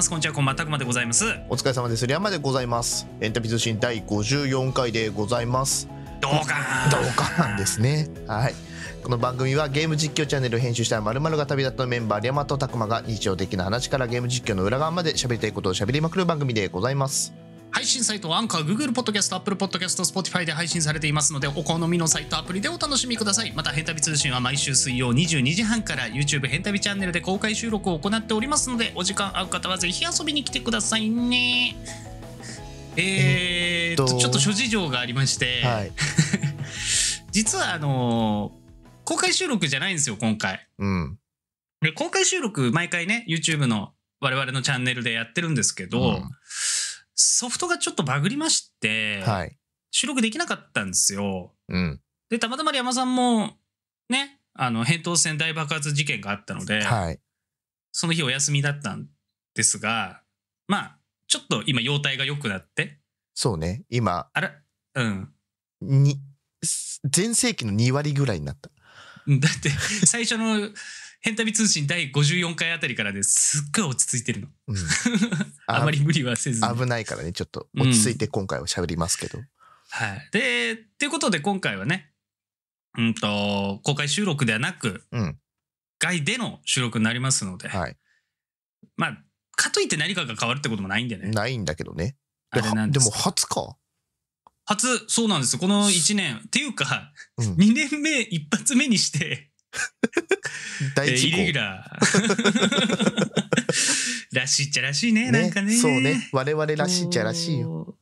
ますこんにちはこんばんはたくまでございますお疲れ様ですりゃまでございますエンタビ通信第54回でございますドカンドカンですねはいこの番組はゲーム実況チャンネルを編集したまるが旅立ったメンバーリャマとたくまが日常的な話からゲーム実況の裏側まで喋りたいことを喋りまくる番組でございます配信サイトはアンカー、Google Podcast、Apple Podcast、Spotify で配信されていますので、お好みのサイト、アプリでお楽しみください。また、ヘンタビ通信は毎週水曜22時半から YouTube ヘンタビチャンネルで公開収録を行っておりますので、お時間合う方はぜひ遊びに来てくださいね。えー、っと、ちょっと諸事情がありまして、はい、実は、あのー、公開収録じゃないんですよ、今回。うん。で公開収録、毎回ね、YouTube の我々のチャンネルでやってるんですけど、うんソフトがちょっとバグりまして、はい、収録できなかったんですよ。うん、でたまたま山さんもねあの扁桃腺大爆発事件があったので、はい、その日お休みだったんですがまあちょっと今容体が良くなってそうね今あらうんに全盛期の2割ぐらいになっただって最初の変旅通信第54回あたりからですっごい落ち着いてるの。うん、あまり無理はせず危ないからね、ちょっと落ち着いて今回は喋りますけど。うん、はい。で、ということで今回はね、うんと、公開収録ではなく、うん、外での収録になりますので、はい、まあ、かといって何かが変わるってこともないんでね。ないんだけどね。ででも初か。初、そうなんですこの1年。っていうか、うん、2年目一発目にして、大事故。イレギュラー。らしいっちゃらしいね、ねなんかね。そうね。我々らしいっちゃらしいよ。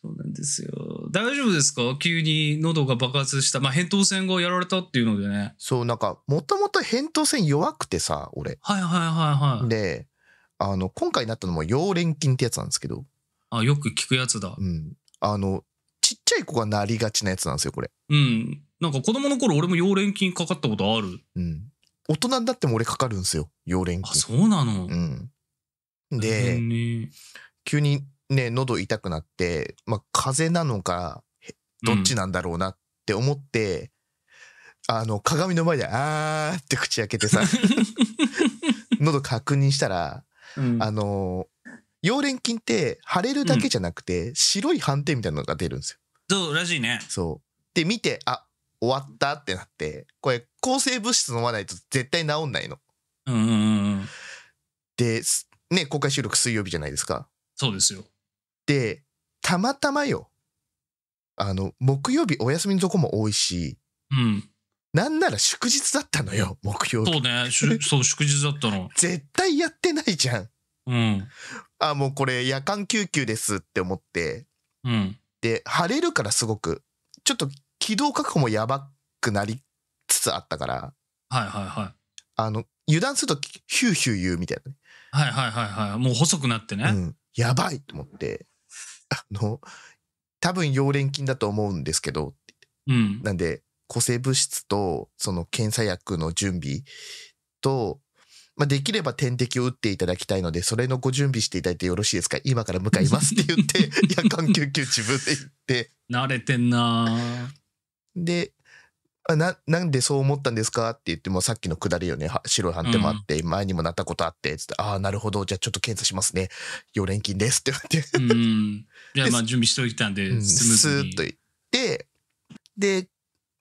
そうなんですよ。大丈夫ですか急に喉が爆発した。まあ、扁桃腺がやられたっていうのでね。そう、なんか、もともと扁桃腺弱くてさ、俺。はいはいはいはい。で、あの、今回なったのも、溶連菌ってやつなんですけど。あ、よく聞くやつだ。うん。あの、ちっちゃい子がなりがちなやつなんですよ、これ。うん。なんか子供の頃俺も溶連菌かかったことある。うん。大人になっても俺かかるんですよ。溶連あ、菌。そうなの。うん。で、ね急にね、喉痛くなって、まあ、風邪なのか、どっちなんだろうなって思って、あの、鏡の前で、あーって口開けてさ、喉確認したら、うんあの、溶連菌って腫れるだけじゃなくて、白い斑点みたいなのが出るんですよ。そうらしいね。そう。で、見て、あ、終わったってなってこれ抗生物質飲まないと絶対治んないの。うんうんうん、で、ね、公開収録水曜日じゃないですか。そうですよでたまたまよあの木曜日お休みのとこも多いし、うん、なんなら祝日だったのよ木曜日。そうね そう祝日だったの。絶対やってないじゃん。うん、あもうこれ夜間救急ですって思って、うん、で晴れるからすごくちょっと軌道確保もやばくなりつつあったから、はいはいはい。あの、油断するとヒューヒュー言うみたいなね。はいはいはいはい。もう細くなってね。うん、やばいと思って、あの、多分溶連菌だと思うんですけど、うん、なんで、抗生物質と、その検査薬の準備と、まあ、できれば点滴を打っていただきたいので、それのご準備していただいてよろしいですか今から向かいますって言って、夜間救急自分で行って。慣れてんなで、あな、なんでそう思ったんですかって言っても、さっきのくだりよね、白い判定もあって、うん、前にもなったことあって、つって、ああ、なるほど、じゃあちょっと検査しますね。4連勤ですって言って。うん。じゃあまあ準備しておいたんで、スムーズに。スーッと言って、で、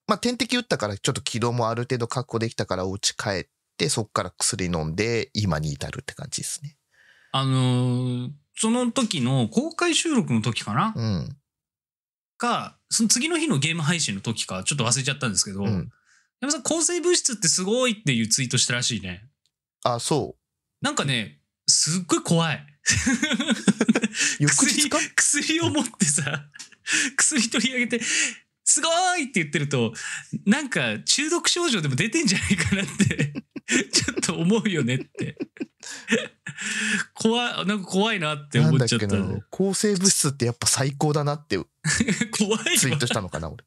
まあ点滴打ったから、ちょっと軌道もある程度確保できたからお家帰って、そこから薬飲んで、今に至るって感じですね。あのー、その時の公開収録の時かな、うん、か、その次の日のゲーム配信の時か、ちょっと忘れちゃったんですけど、うん、さん、抗生物質ってすごいっていうツイートしたらしいね。あ、そう。なんかね、すっごい怖い。薬、薬を持ってさ、薬取り上げて、すごいって言ってると、なんか中毒症状でも出てんじゃないかなってちょっと思うよねって 怖なんか怖いなって思っちゃった、ど。抗生物質ってやっぱ最高だなって 怖いツイートしたのかな俺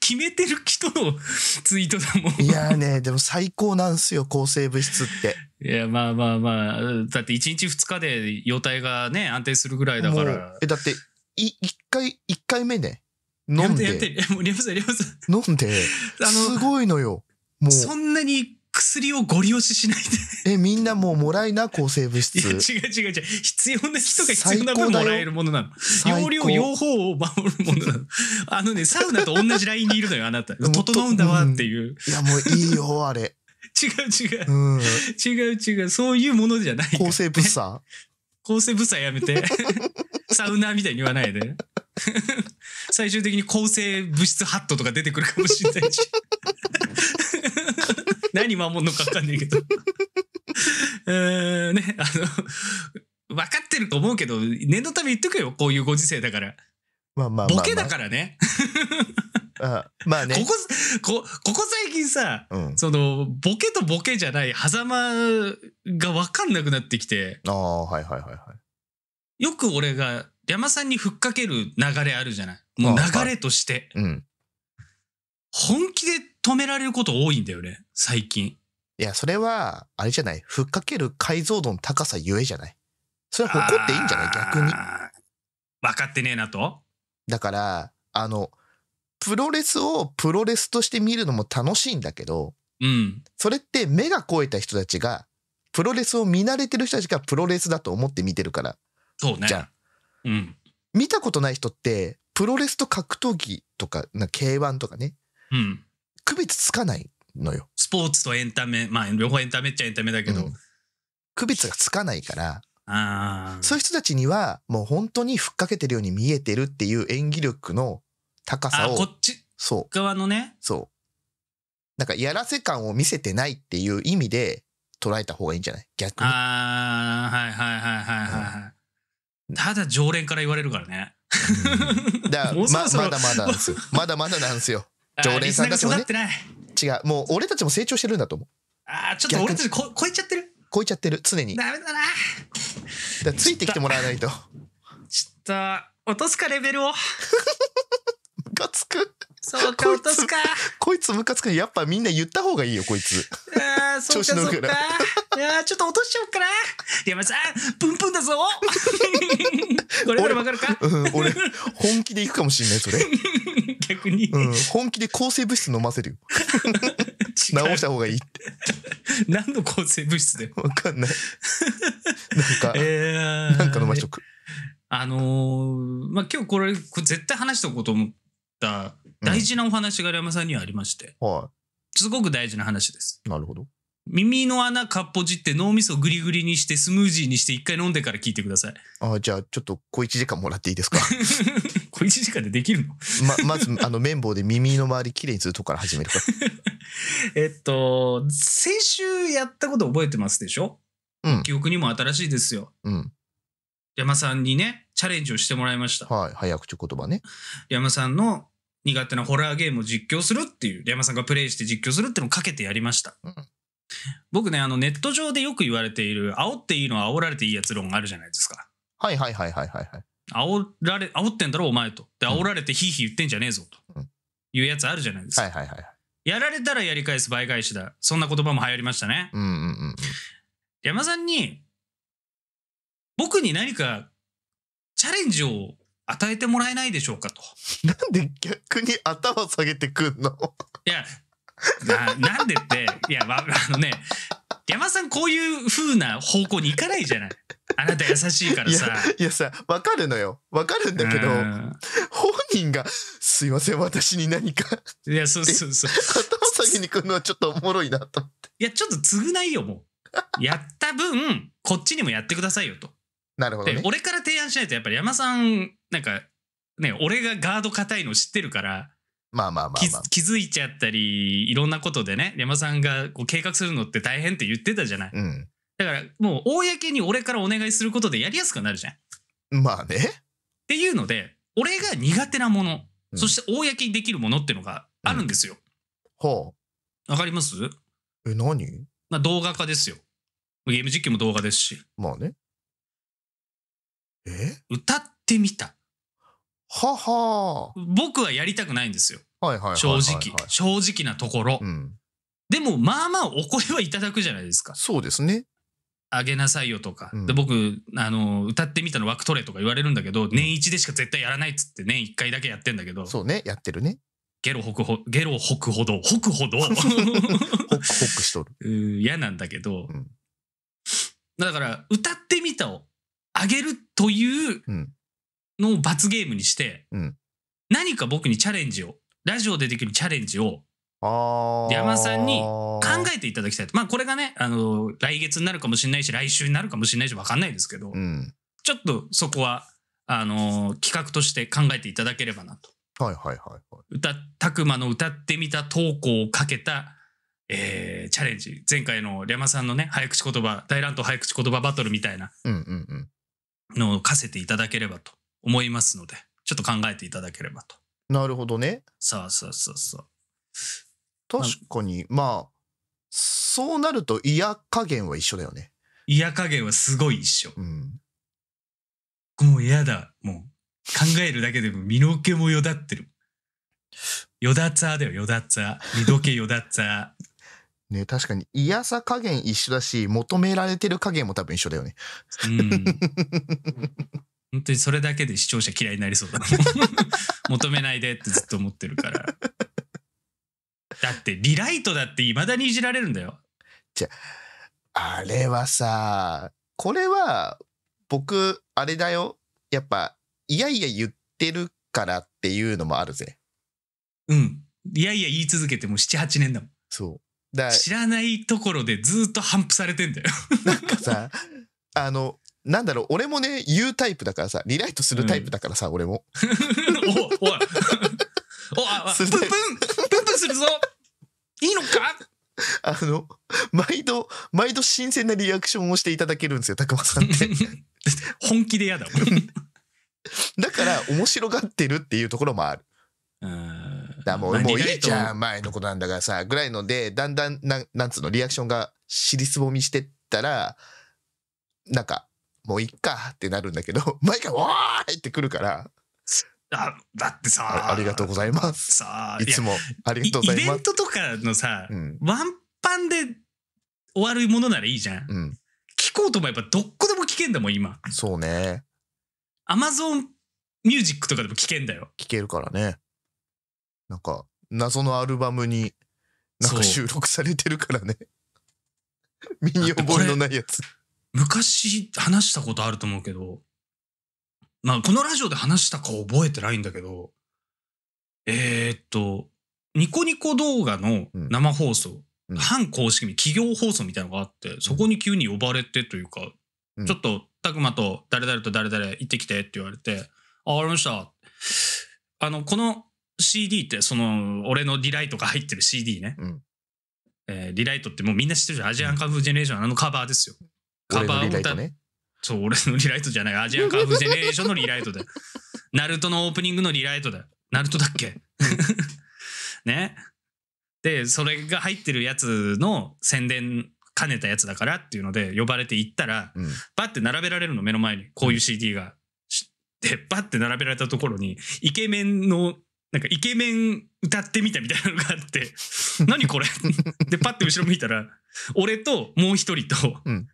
決めてる人のツイートだもんいやねでも最高なんすよ抗生物質っていやまあまあまあだって1日2日で容体がね安定するぐらいだからえだってい1回1回目ね飲んで飲んですごいのよもうそんなに薬をご利用ししないで。え、みんなもうもらいな、抗生物質。いや、違う違う違う。必要な人が必要な分もらえるものなの。容量、用法を守るものなの。あのね、サウナと同じラインにいるのよ、あなた。整うんだわっていう。うん、いや、もういいよ、あれ。違う違う、うん、違う違う。そういうものじゃない、抗生物産抗生物産やめて。サウナーみたいに言わないで。最終的に抗生物質ハットとか出てくるかもしれないし。何守んのか分かんないけど。う んね、あの、分かってると思うけど、念のため言っとくよ、こういうご時世だから。まあまあボケだからね。あまあね。ここ、こ、ここ最近さ、うん、その、ボケとボケじゃない、狭間が分かんなくなってきて。ああ、はいはいはいはい。よく俺が、山さんにふっかける流れあるじゃない。もう流れとして。うん。本気で止められること多いんだよね、最近。いや、それは、あれじゃない。ふっかける解像度の高さゆえじゃない。それは誇っていいんじゃない逆に。分かってねえなとだから、あの、プロレスをプロレスとして見るのも楽しいんだけど、うん。それって目が超えた人たちが、プロレスを見慣れてる人たちがプロレスだと思って見てるから。そうね。じゃん。うん。見たことない人って、プロレスと格闘技とか、な K1 とかね。うん。区別つかないのよ。スポーツとエンタメ、まあ両方エンタメっちゃエンタメだけど。うん、区別がつかないから、あそういう人たちにはもう本当にふっかけてるように見えてるっていう演技力の高さを。こっち側のね。そう。なんかやらせ感を見せてないっていう意味で捉えた方がいいんじゃない逆に。ああ、はいはいはいはいはい。うん、ただ常連から言われるからね。だままだまだなんですよ。まだまだなんですよ。常連さんも、違うもう俺たちも成長してるんだと思うああちょっと俺たち超えちゃってる超えちゃってる常にダメだなだついてきてもらわないとちょっと落とすかレベルを ムカつくそうか、落とすか。こいつムカつくやっぱみんな言った方がいいよ、こいつ。調子そうか、そいやちょっと落としちゃおうかな。山さん、プンプンだぞ これぐらわかるか俺,、うん、俺、本気で行くかもしれない、それ。逆に、うん。本気で抗生物質飲ませるよ。直 した方がいいって。何の抗生物質でよ。わかんない。なんか、えー、なんか飲ましとく。あのー、まあ、今日これ、これ絶対話しとこうと思った。大事なお話が山さんにはありまして、はすごく大事な話です。なるほど。耳の穴かっぽじって脳みそグリグリにしてスムージーにして一回飲んでから聞いてください。あじゃあちょっと小1時間もらっていいですか 小1時間でできるの ままずあの綿棒で耳の周りきれいにするとこから始めるから。えっと先週やったこと覚えてますでしょ、うん、記憶にも新しいですよ。うん、山さんにねチャレンジをしてもらいました。はい早口言葉ね。山さんの苦手なホラーゲームを実況するっていう山さんがプレイして実況するっていうのをかけてやりました、うん、僕ねあのネット上でよく言われている煽っていいのは煽られていいやつ論があるじゃないですかはいはいはいはいはい煽られ煽ってんだろお前とで煽られてヒーヒー言ってんじゃねえぞと、いうやつあるじゃないですか、うん、はいはいはいやられたらやり返す倍返しだそんな言葉も流行りましたね、うんうんうん、山さんに僕に何かチャレンジを与えてもらえないでしょうかと。なんで逆に頭下げてくんのいやななんでっていや、ま、あのね山さんこういう風な方向に行かないじゃない。あなた優しいからさ。いやさわかるのよわかるんだけど、本人が「すいません私に何か」いやそうそうそう。頭下げにくるのはちょっとおもろいなと思って。いやちょっと償いよもう。やった分こっちにもやってくださいよと。なるほど、ね、俺から提案しないとやっぱり山さんなんかね俺がガード硬いの知ってるからまあまあまあ、気づいちゃったりいろんなことでね山さんがこう計画するのって大変って言ってたじゃない、うん、だからもう公に俺からお願いすることでやりやすくなるじゃんまあねっていうので俺が苦手なもの、うん、そして公にできるものってのがあるんですよ、うん、はあわかりますえ何まあ動画化ですよゲーム実況も動画ですしまあねえ歌ってみたはは僕はやりたくないんですよ。はいはいはいはい正直。正直なところ。うん。でも、まあまあお声はいただくじゃないですか。そうですね。あげなさいよとか。うんで、僕、あの、歌ってみたの枠取れとか言われるんだけど、年一でしか絶対やらないっつって年一回だけやってんだけど、そうね。やってるね。ゲロくほ、ゲロくほど、くほど。ホ くクホクしとる。うん、嫌なんだけど、うんだから歌ってみたをあげるといううんの罰ゲームにして、うん、何か僕にチャレンジをラジオでできるチャレンジを山さんに考えていただきたいとまあこれがねあの来月になるかもしれないし来週になるかもしれないし分かんないですけど、うん、ちょっとそこはあの企画として考えていただければなと。はいはいはい、はい。歌たくまの歌ってみた投稿をかけた、えー、チャレンジ前回のリャマさんのね早口言葉大乱闘早口言葉バトルみたいなのをかせていただければと思いますのでちょっと考えていただければと。なるほどね。そうそうそうそう。確かに、まあそうなると嫌加減は一緒だよね。嫌加減はすごい一緒。うん、もう嫌だもう考えるだけでも身の毛もよだってる。よだつぁだよよだつぁ身の毛よだつぁ。ね確かに嫌さ加減一緒だし求められてる加減も多分一緒だよね。うん 本当にそれだけで視聴者嫌いになりそうだ 求めないでってずっと思ってるからだってリライトだっていまだにいじられるんだよじゃあれはさこれは僕あれだよやっぱいやいや言ってるからっていうのもあるぜうんいやいや言い続けても78年だもんそうだ知らないところでずっと反布されてんだよなんかさあのなんだろう、俺もね、言うタイプだからさ、リライトするタイプだからさ、俺も。お、おい。お、プンプン、プンプンするぞ。いいのかあの、毎度、毎度新鮮なリアクションをしていただけるんですよ、たくまさんって。本気で嫌だ、だから、面白がってるっていうところもある。だもう、もういいじゃん、前のことなんだからさ、ぐらいので、だんだん、なん、なんつうの、リアクションが尻すぼみしてったら、なんか、もういっかってなるんだけど、毎回、わーいってくるから。あだってさありがとうございますさいつもありがとうございますイベントとかのさ、うん、ワンパンで終わるものならいいじゃん、うん、聞こうと思えばどっこでも聞けんだもん今そうねアマゾンミュージックとかでも聞けんだよ聞けるからねなんか謎のアルバムになんか収録されてるからね身に覚えのないやつ昔話したことあると思うけど、まあ、このラジオで話したか覚えてないんだけど、えー、っと、ニコニコ動画の生放送、うん、反公式に企業放送みたいなのがあって、そこに急に呼ばれてというか、うん、ちょっと、たくまと誰々と誰々行ってきてって言われて、あ、わかりました。あの、この CD って、その、俺のィライトが入ってる CD ね。うん、えー、リライトってもうみんな知ってるじゃん。アジアンカフージェネレーション、あのカバーですよ。カバーを歌ね、そう、俺のリライトじゃない。アジアカーブジェネレーションのリライトだよ。ナルトのオープニングのリライトだよ。ナルトだっけ ね。で、それが入ってるやつの宣伝兼ねたやつだからっていうので呼ばれて行ったら、うん、バッて並べられるの目の前にこういう CD が、うん、でバッて並べられたところにイケメンのなんかイケメン歌ってみたみたいなのがあって 何これでパッて後ろ向いたら俺ともう一人と、うん、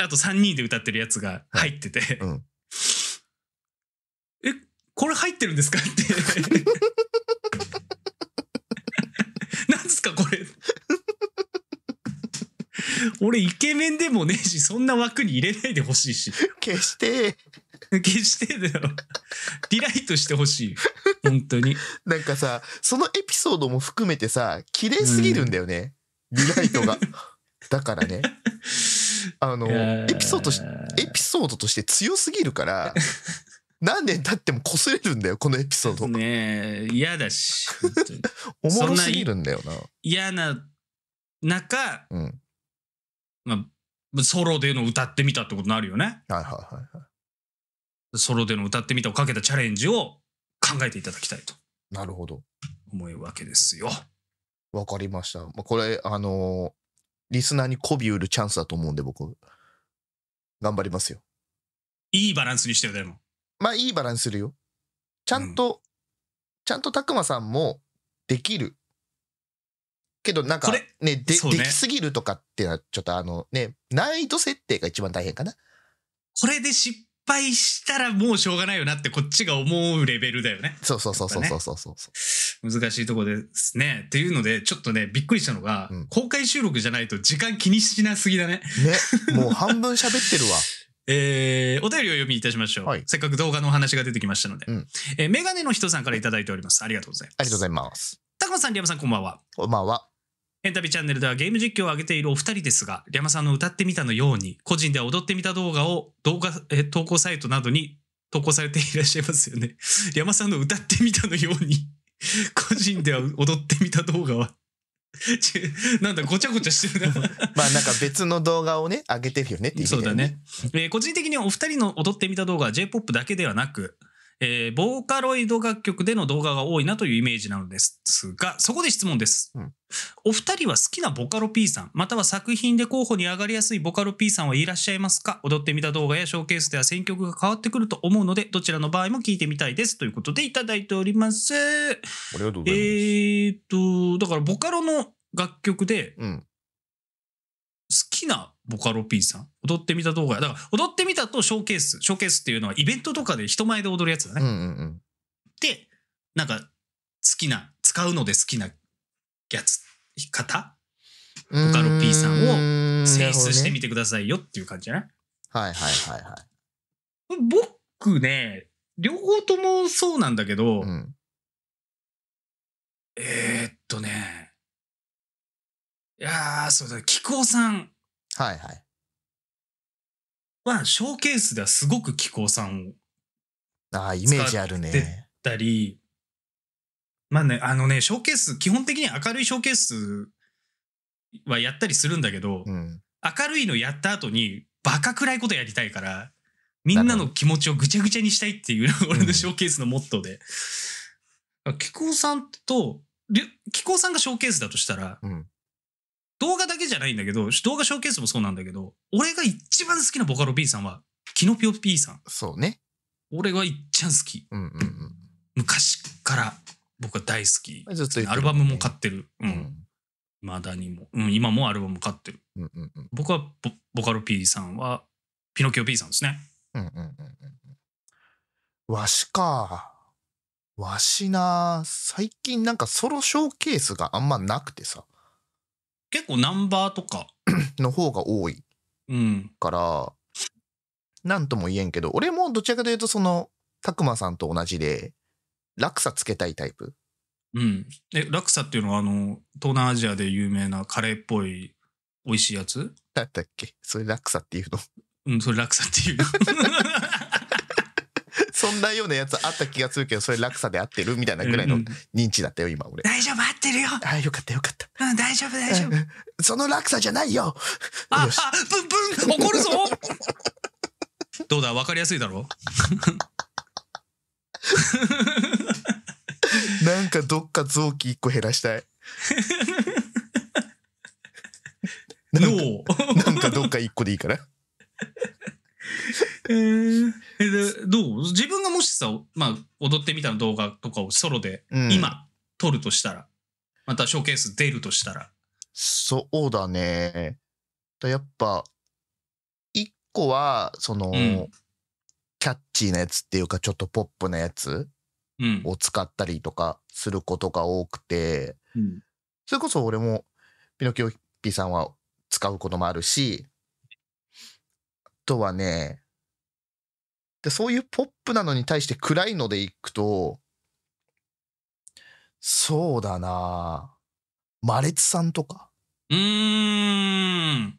あと3人で歌ってるやつが入ってて、はいうん、えこれ入ってるんですかって何 ですかこれ 俺イケメンでもねえしそんな枠に入れないでほしいし決して決してだよィライトしてほしい本当になんかさそのエピソードも含めてさ綺麗すぎるんだよね、うん、ライトがだからねあの、エピソードし、エピソードとして強すぎるから、何年経っても擦れるんだよ、このエピソード。ねえ、嫌だし。おもろすぎるんだよな。嫌な中、うん、まあ、ソロでの歌ってみたってことになるよね。はいはいはいはい。ソロでの歌ってみたをかけたチャレンジを考えていただきたいと。なるほど。思うわけですよ。わかりました。まあ、これ、あのーリスナーに媚び売るチャンスだと思うんで、僕。頑張りますよ。いいバランスにしてるでも。まあ、いいバランスするよ。ちゃんと、ちゃんとたくまさんもできる。けど、なんかこねれで、ねできすぎるとかってのは、ちょっとあのね、難易度設定が一番大変かな。これで失敗したらもうしょうがないよなってこっちが思うレベルだよね。そうそうそうそうそうそうそう、そう、ね、難しいとこですね。っていうので、ちょっとね、びっくりしたのが、うん、公開収録じゃないと時間気にしなすぎだね。ね。もう半分喋ってるわ。えー、お便りを読みいたしましょう、はい、せっかく動画のお話が出てきましたので、うん、えー、メガネの人さんから頂いておりますありがとうございますありがとうございます高野さんリアムさんこんばんはこんばんはヘンタビチャンネルではゲーム実況を上げているお二人ですが、リャマさんの歌ってみたのように、個人では踊ってみた動画を動画え投稿サイトなどに投稿されていらっしゃいますよね。リャマさんの歌ってみたのように、個人では踊ってみた動画はなんだごちゃごちゃしてるなまあなんか別の動画をね上げてるよねっていう、ね、そうだね、えー、個人的にはお二人の踊ってみた動画は J−POP だけではなくえー、ボーカロイド楽曲での動画が多いなというイメージなのですが、そこで質問です。うん、お二人は好きなボカロ P さん、または作品で候補に上がりやすいボカロ P さんはいらっしゃいますか踊ってみた動画やショーケースでは選曲が変わってくると思うので、どちらの場合も聞いてみたいです。ということでいただいております。ありがとうございます。えー、っと、だからボカロの楽曲で、好きなボカロ P さん。踊ってみた動画。だから、踊ってみたとショーケース。ショーケースっていうのはイベントとかで人前で踊るやつだね。うんうんうん、で、なんか、好きな、使うので好きなやつ、方ボカロ P さんを選出してみてくださいよっていう感じじゃない、はいはいはいはい。僕ね、両方ともそうなんだけど、うん、えー、っとね、いやー、そうだ、木久扇さん。はいはい。は、ショーケースではすごく気候さんをああ、イメージあるっね。たり、まあね、あのね、ショーケース、基本的に明るいショーケースはやったりするんだけど、うん。明るいのやった後にバカ暗いことやりたいからみんなの気持ちをぐちゃぐちゃにしたいっていうのが俺のショーケースのモットーで。だから木久扇さんと気ゅ木久扇さんがショーケースだとしたらうん。動画だけじゃないんだけど、動画ショーケースもそうなんだけど、俺が一番好きなボカロ P さんは、キノピオ P さん。そうね。俺は一ちゃん好き。うんうんうん。昔から僕は大好き。ね、アルバムも買ってる。うん。うんまだにも、うん、今もアルバム買ってる、うんうんうん、僕はボボカロ P さんはピノキオ P さんですねうんうんうんうんわしかわしな最近なんかソロショーケースがあんまなくてさ結構ナンバーとか の方が多いから、何、うん、とも言えんけど俺もどちらかというとその拓磨さんと同じで落差つけたいタイプ。うん、え落差っていうのはあの東南アジアで有名なカレーっぽい美味しいやつだったっけそれ落差っていうのうんそれ落差っていう そんなようなやつあった気がするけどそれ落差で合ってるみたいなぐらいの認知だったよ今俺大丈夫合ってるよああよかったよかったうん大丈夫大丈夫 その落差じゃないよあよあブンブン怒るぞどうだわかりやすいだろう。なんかどっか臓器一個減らしたい脳 なんかどっか一個でいいから えー、えどう自分がもしさ、まあ、踊ってみたの動画とかをソロで今撮るとしたら、うん、またショーケース出るとしたらそうだねだやっぱ一個はその、うん、キャッチーなやつっていうかちょっとポップなやつを使ったりとかすることが多くて、うん、それこそ俺もピノキオピーさんは使うこともあるしとはね、で、そういうポップなのに対して暗いのでいくと、そうだなマレツさんとか。うーん。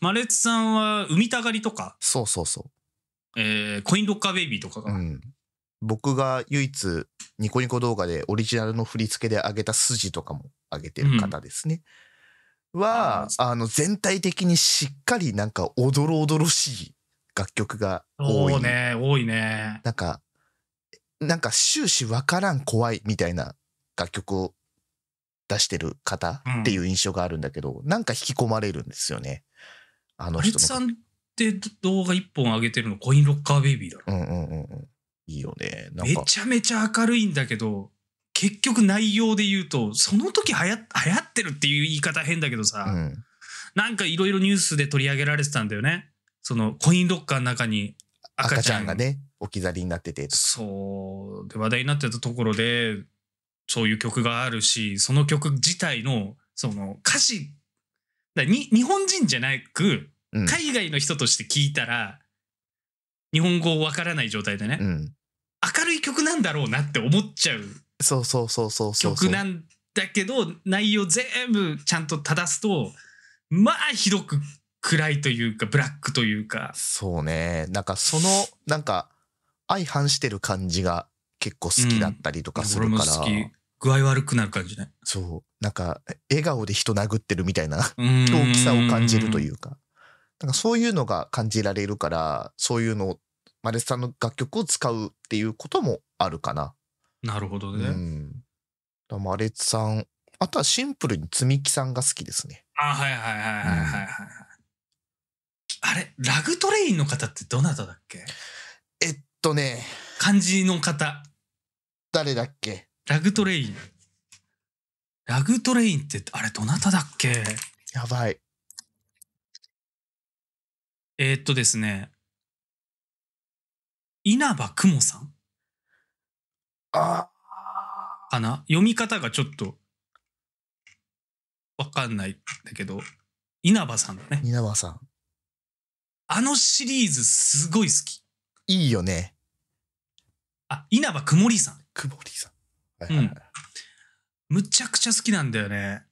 マレツさんは、海たがりとか。そうそうそう。えー、コインロッカーベイビーとかが。うん。僕が唯一、ニコニコ動画でオリジナルの振り付けで上げた筋とかも上げてる方ですね。うんは、あの、全体的にしっかりなんか、おどろおどろしい楽曲が多い。ね、多いね。なんか、なんか終始わからん怖いみたいな楽曲を出してる方っていう印象があるんだけど、うん、なんか引き込まれるんですよね。あの人の。さんって動画一本上げてるのコインロッカーベイビーだろ。うんうんうん。いいよね。めちゃめちゃ明るいんだけど、結局内容で言うと、その時はや流行ってるっていう言い方変だけどさ、うん、なんかいろいろニュースで取り上げられてたんだよね。そのコインロッカーの中に赤ちゃんがね、置き去りになっててそう。で、話題になってたところで、そういう曲があるし、その曲自体の、その歌詞、だに日本人じゃなく、海外の人として聞いたら、日本語わからない状態でね、うん、明るい曲なんだろうなって思っちゃうそうそうそうそうそう曲なんだけど内容全部ちゃんと正すとまあひどく暗いというかブラックというかそうねなんかそのなんか相反してる感じが結構好きだったりとかするから、うん、具合悪くなる感じねそうなんか笑顔で人殴ってるみたいな大きさを感じるというかなんかそういうのが感じられるからそういうのをマレスさんの楽曲を使うっていうこともあるかななるほどね。うん。だマレツさん、あとはシンプルに積み木さんが好きですね。あ、はいはいはいはいはいはい。あれ、ラグトレインの方ってどなただっけえっとね。漢字の方。誰だっけラグトレイン。ラグトレインってあれどなただっけやばい。えー、っとですね。稲葉くもさんあかな読み方がちょっとわかんないんだけど稲葉さんだね稲葉さんあのシリーズすごい好きいいよねあ稲葉くもりさんくもりさん、はいはい、うん、むちゃくちゃ好きなんだよね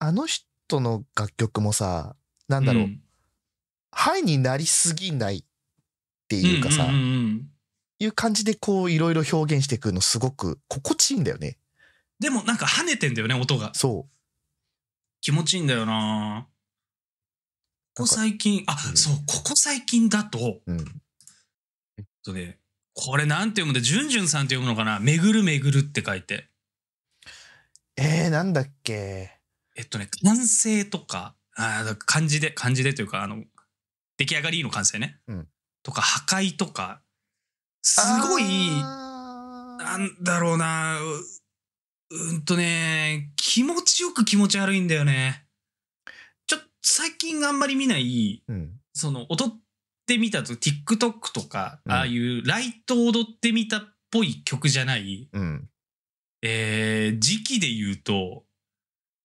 あの人の楽曲もさなんだろう、うん、ハイになりすぎないっていうかさ、うんうんうんうんいう感じでこういろいろ表現していくのすごく心地いいんだよね。でもなんか跳ねてんだよね、音が。そう。気持ちいいんだよなここ最近、あ、うん、そう、ここ最近だと、うん、えっとね、これなんて読むんだ、じゅんじゅんさんって読むのかなめぐるめぐるって書いて。えー、なんだっけ。えっとね、完成とか、あ漢字で、漢字でというか、あの、出来上がりの完成ね。うん、とか、破壊とか、すごい、なんだろうな、うんとね、気持ちよく気持ち悪いんだよね。ちょっと最近あんまり見ない、うん、その踊ってみたと、TikTok とか、うん、ああいうライト踊ってみたっぽい曲じゃない、うん、えー、時期で言うと、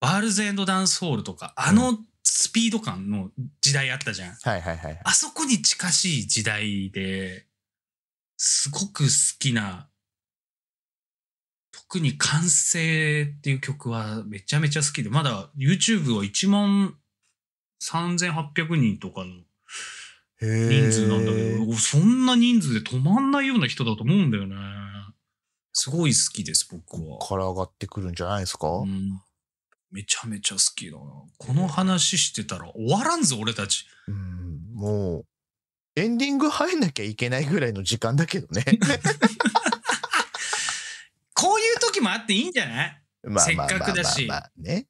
ワールズエンドダンスホールとか、あのスピード感の時代あったじゃん。はいはいはい、はい。あそこに近しい時代で、すごく好きな、特に完成っていう曲はめちゃめちゃ好きで、まだ YouTube は1万3800人とかの人数なんだけど、そんな人数で止まんないような人だと思うんだよね。すごい好きです、僕は。から上がってくるんじゃないですか、うん、めちゃめちゃ好きだな。この話してたら終わらんぞ、俺たち。うん、もう、エンディング入んなきゃいけないぐらいの時間だけどね。こういう時もあっていいんじゃないせっかくだし。ね。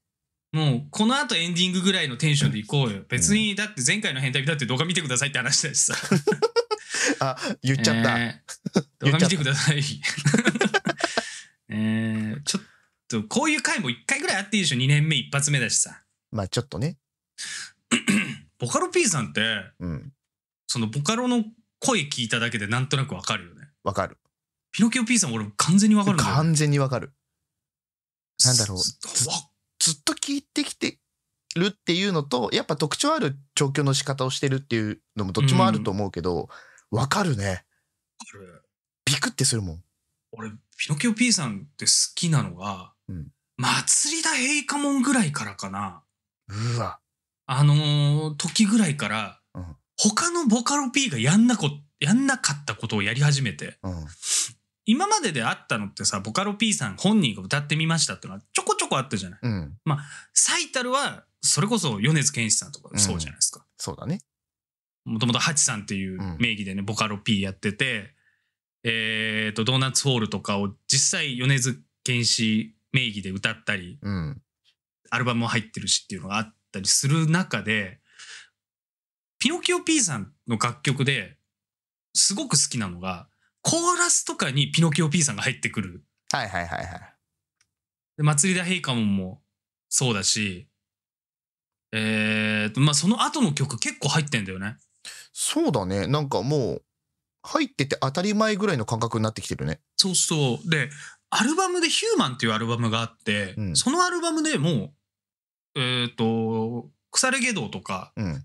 もうこの後エンディングぐらいのテンションでいこうよ。別に、だって前回の変態だって動画見てくださいって話だしさ。あ、言っちゃった。えー、動画見てください。えー、ちょっと、こういう回も1回ぐらいあっていいでしょ。2年目一発目だしさ。まあちょっとね。ボカロ P さんって、うん、そのボカロの声聞いただけでなんとなくわかるよね。わかる。ピノキオ P さん俺完全にわかるんだよ。完全にわかる。なんだろう。ずずっと聞いてきてるっていうのと、やっぱ特徴ある調教の仕方をしてるっていうのもどっちもあると思うけど、わ、かるね。わかる。ビクってするもん。俺、ピノキオ P さんって好きなのが、うん、祭りだ平家門ぐらいからかな。うわ。あのー、時ぐらいから、他のボカロ P がやんなこ、やんなかったことをやり始めて、うん、今までであったのってさ、ボカロ P さん本人が歌ってみましたってのはちょこちょこあったじゃない。うん、まあ、最たるは、それこそ米津玄師さんとかそうじゃないですか。うん、そうだね。もともとハチさんっていう名義でね、ボカロ P やってて、えっ、ー、と、ドーナツホールとかを実際米津玄師名義で歌ったり、アルバムも入ってるしっていうのがあったりする中で、ピノキオ P さんの楽曲ですごく好きなのがコーラスとかにピノキオ P さんが入ってくる。はいはいはいはい。で祭りだ陛下ももそうだし、えーとまあ、その後の曲結構入ってんだよね。そうだねなんかもう入ってて当たり前ぐらいの感覚になってきてるね。そうそうでアルバムで「ヒューマンっていうアルバムがあって、うん、そのアルバムでもうえっ、ー、と「腐れ外道」とか、うん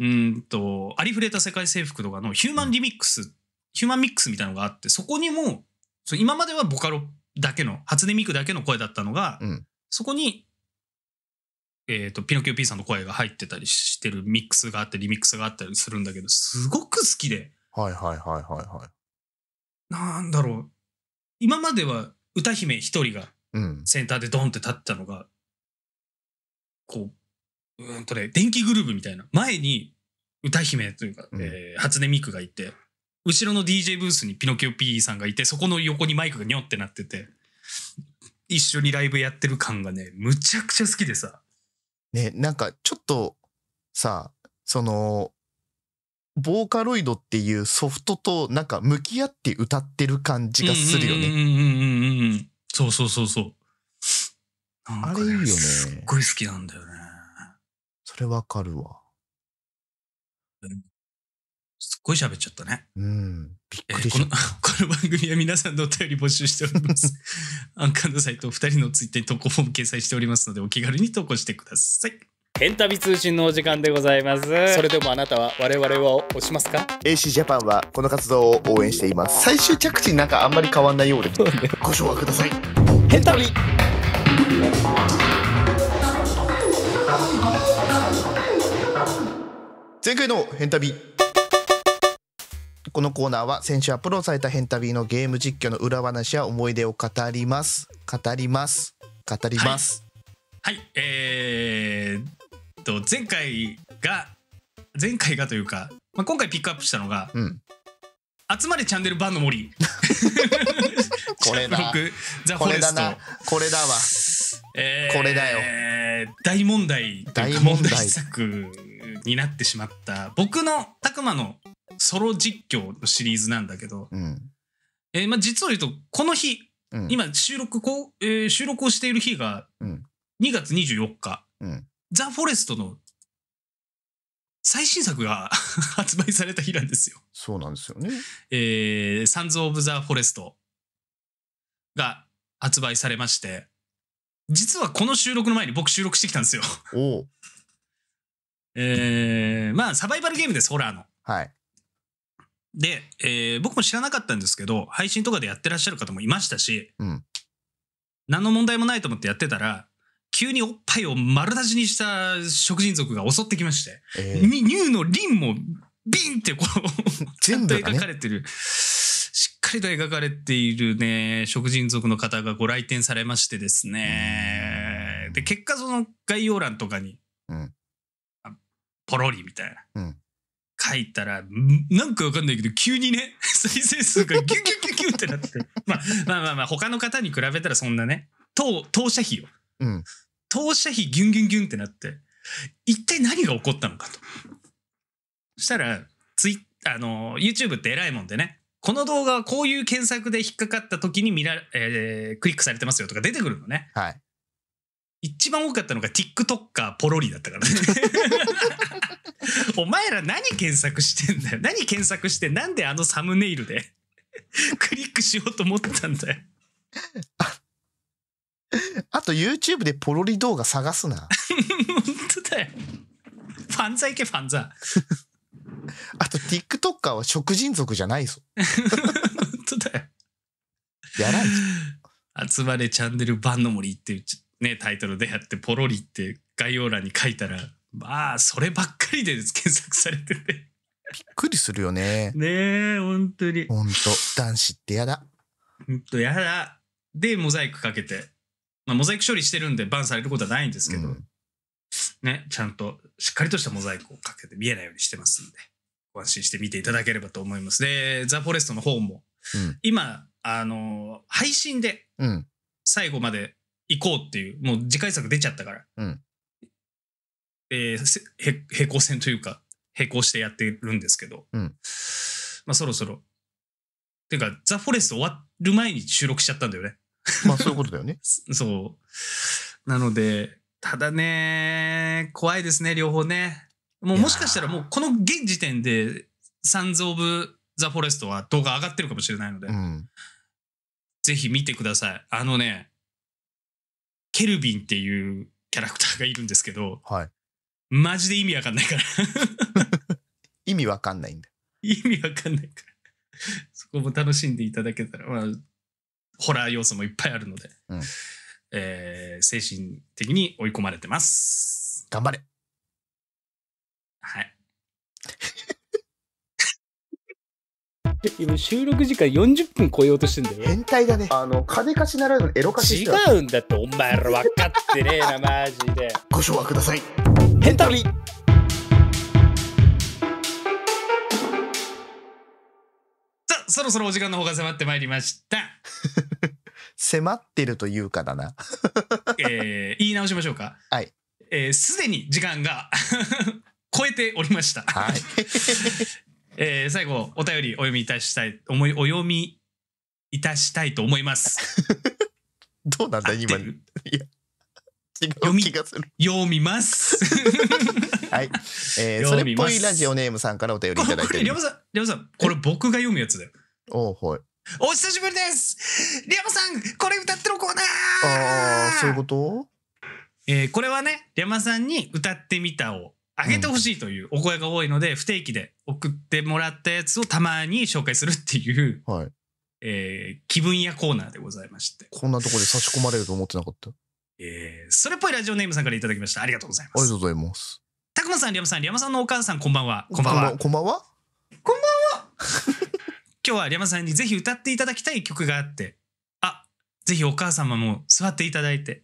うんと、ありふれた世界征服とかのヒューマンリミックス、ヒューマンミックスみたいなのがあって、そこにも、そ今まではボカロだけの、初音ミクだけの声だったのが、うん、そこに、えっ、ー、と、ピノキオ P さんの声が入ってたりしてるミックスがあって、リミックスがあったりするんだけど、すごく好きで。はいはいはいはいはい。なんだろう。今までは歌姫一人がセンターでドンって立ってたのが、うん、こう、うんとね、電気グルーヴみたいな。前に歌姫というか、うんえー初音ミクがいて、後ろの DJ ブースにピノキオ P さんがいて、そこの横にマイクがニョってなってて、一緒にライブやってる感がね、むちゃくちゃ好きでさ。ね、なんかちょっとさ、その、ボーカロイドっていうソフトとなんか向き合って歌ってる感じがするよね。そうそうそうそう。あれいいよねすっごい好きなんだよね。れわかるわ。うん、すっごい喋っちゃったね。うん。びっくりした、えー、この。この番組は皆さんのお便り募集しております。アンカーのサイト2人のツイッターに投稿フォーム掲載しておりますので、お気軽に投稿してください。エンタビ通信のお時間でございますそれでもあなたは我々は押しますか AC ジャパンはこの活動を応援しています最終着地なんかあんまり変わんないようで ご紹介くださいエンタビ前回の変旅このコーナーは先週アップロードされた変旅のゲーム実況の裏話や思い出を語ります語ります語りますはい、はい、えー、と前回が前回がというか、まあ、今回ピックアップしたのが、うん、集まれチャンネル版の森 これだこれだなこれだわ、えー、これだよえ大問題大問題作になってしまった僕のたくまのソロ実況のシリーズなんだけど、うん、えー、まあ、実を言うとこの日、うん、今収録こう、えー、収録をしている日が2月24日、うん、ザ・フォレストの最新作が 発売された日なんですよ。そうなんですよね。えー、サンズ・オブ・ザ・フォレストが発売されまして、実はこの収録の前に僕収録してきたんですよおえまあ、サバイバルゲームです、ホラーの。はい。で、えー、僕も知らなかったんですけど、配信とかでやってらっしゃる方もいましたし、うん、何の問題もないと思ってやってたら、急におっぱいを丸出しにした食人族が襲ってきまして、えー、ニューのリンもビンってこうちゃんと描かれてる、ね、しっかりと描かれているね、食人族の方がご来店されましてですね、で、結果その概要欄とかに、うんポロリみたいな。うん書いたら、なんかわかんないけど、急にね、再生数がギュギュギュギュってなって、まあ、まあまあまあ、他の方に比べたらそんなね、当当社費を、うん、当社費ギュンギュンギュンってなって、一体何が起こったのかと。そしたら、ツイあの、YouTube って偉いもんでね、この動画はこういう検索で引っかかった時に見ら、えー、クリックされてますよとか出てくるのね。はい。一番多かったのが TikToker ポロリだったからね お前ら何検索してんだよ何検索してなんであのサムネイルで クリックしようと思ったんだよああと YouTube でポロリ動画探すな 本当だよファンザ行けファンザあと TikToker は食人族じゃないぞ本当だよやらん集まれチャンネル番の森って言っちゃね、タイトルでやってポロリって概要欄に書いたら、まあ、そればっかりで検索されてて。びっくりするよね。ねえ、本当に。本当男子ってやだ。本当やだ。で、モザイクかけて。まあ、モザイク処理してるんでバンされることはないんですけど、うん、ね、ちゃんとしっかりとしたモザイクをかけて見えないようにしてますんで、ご安心して見ていただければと思います。で、ザ・フォレストの方も、うん、今、あの、配信で、最後まで行こうっていう、もう次回作出ちゃったから。うん。えーへ平行線というか並行してやってるんですけど、うんまあそろそろていうか「ザ・フォレスト終わる前に収録しちゃったんだよねまあそういうことだよね。そうなのでただね怖いですね両方ねもうもしかしたらもうこの現時点で「サンズ・オブ・ザ・フォレスト」は動画上がってるかもしれないので、うん。ぜひ見てくださいあのねケルビンっていうキャラクターがいるんですけど、はい、マジで意味わかんないから意味わかんないんだ意味わかんないからそこも楽しんでいただけたら、まあ、ホラー要素もいっぱいあるので、うん、えー、精神的に追い込まれてます頑張れはい今収録時間40分超えようとしてんだよ。変態だね。あの、金貸しならぬエロ貸し違うんだって、お前ら分かってねえな、マジで。ご唱和ください。変態さあ、そろそろお時間の方が迫ってまいりました。迫ってるというかだな。えー、言い直しましょうか。はい。えー、すでに時間が 超えておりました。はい。えー、最後お便りお読みいたしたい思いお読みいたしたいと思います どうなんだ今いや読み読みます はい、えー、それっぽいラジオネームさんからお便りいただいてりょうさんりょうさんこれ僕が読むやつだよおおはいお久しぶりですりャマさんこれ歌ってのコーナーああそういうことえー、これはねりャマさんに歌ってみたをあげてほしいというお声が多いので、不定期で送ってもらったやつをたまに紹介するっていう、はいえー、気分屋コーナーでございまして。こんなところで差し込まれると思ってなかった。えー、それっぽいラジオネームさんからいただきました。ありがとうございます。ありがとうございます。たくまさん、りゃまさん、りゃまさんのお母さん、こんばんは。こんばんは。こんばんは。こんばんは。今日はりゃまさんにぜひ歌っていただきたい曲があって、あ、ぜひお母様も座っていただいて、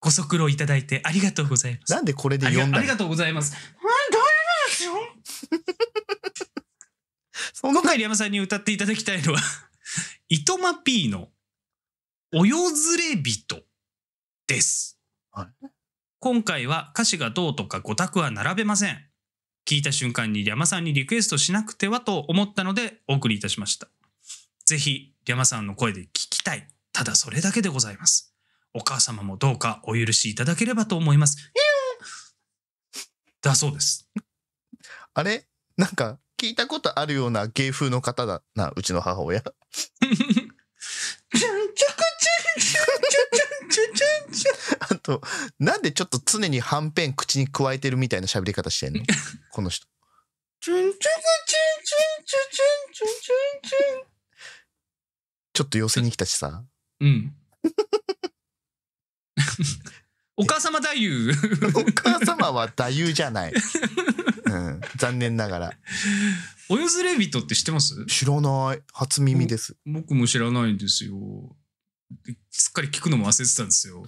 ご足労いただいてありがとうございます。なんでこれで読んだありがとうございます。すよ今回、リヤマさんに歌っていただきたいのはいとまーの「およずれ人」です。はい、今回は歌詞がどうとか5択は並べません。聞いた瞬間にリヤマさんにリクエストしなくてはと思ったのでお送りいたしました。ぜひ、リヤマさんの声で聞きたい。ただそれだけでございます。お母様もどうかお許しいただければと思います。だそうです。あれなんか聞いたことあるような芸風の方だな、うちの母親。あと、なんでちょっと常にはんぺん口に加えてるみたいな喋り方してんのこの人。ちょっと寄せに来たしさ。うん。お母様太夫お母様は太夫じゃない。うん、残念ながら。およずレって知ってます知らない。初耳です。僕も知らないんですよ。すっかり聞くのも忘れてたんですよ。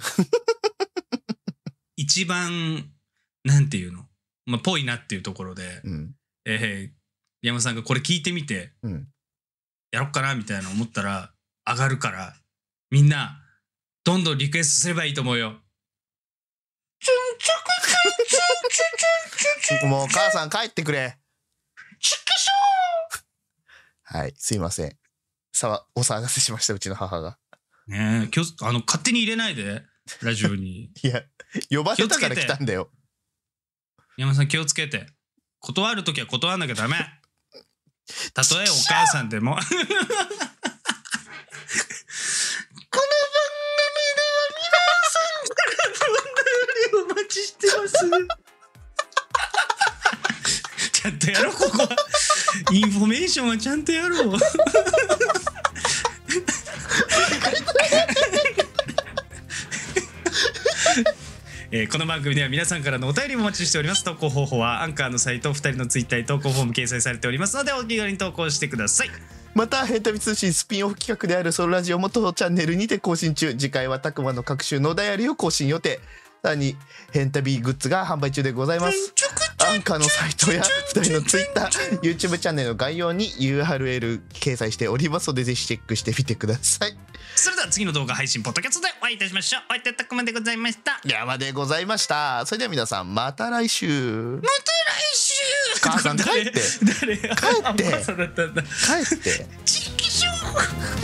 一番、なんていうのまあ、ぽいなっていうところで、うん、えー、山さんがこれ聞いてみて、うん、やろっかなみたいな思ったら、上がるから、みんな、どんどんリクエストすればいいと思うよ。もお母さん帰ってくれ。ちくしょうはい、すいません。さわ、お騒がせしました、うちの母が。ねえ、きょあの、勝手に入れないで、ラジオに。いや、呼ばれたから来たんだよ。山さん気をつけて。断るときは断らなきゃダメ。たとえお母さんでも。ちしてます。ちゃんとやろう、ここは。インフォメーションはちゃんとやろう。えー、この番組では皆さんからのお便りもお待ちしております投稿方法はアンカーのサイト2人のツイッターに投稿フォーム掲載されておりますのでお気軽に投稿してくださいまた「ヘンタビ通信」スピンオフ企画であるソロラジオ元チャンネルにて更新中次回はたくまの各種のお便りを更新予定さらにヘンタビーグッズが販売中でございます。アンカーのサイトや2人の TwitterYouTube チャンネルの概要に URL 掲載しておりますのでぜひチェックしてみてくださいそれでは次の動画配信ポッドキャストでお会いいたしましょうおいいたくまでございました山でございましたそれでは皆さんまた来週また来週母さん帰って帰って帰ってチッキ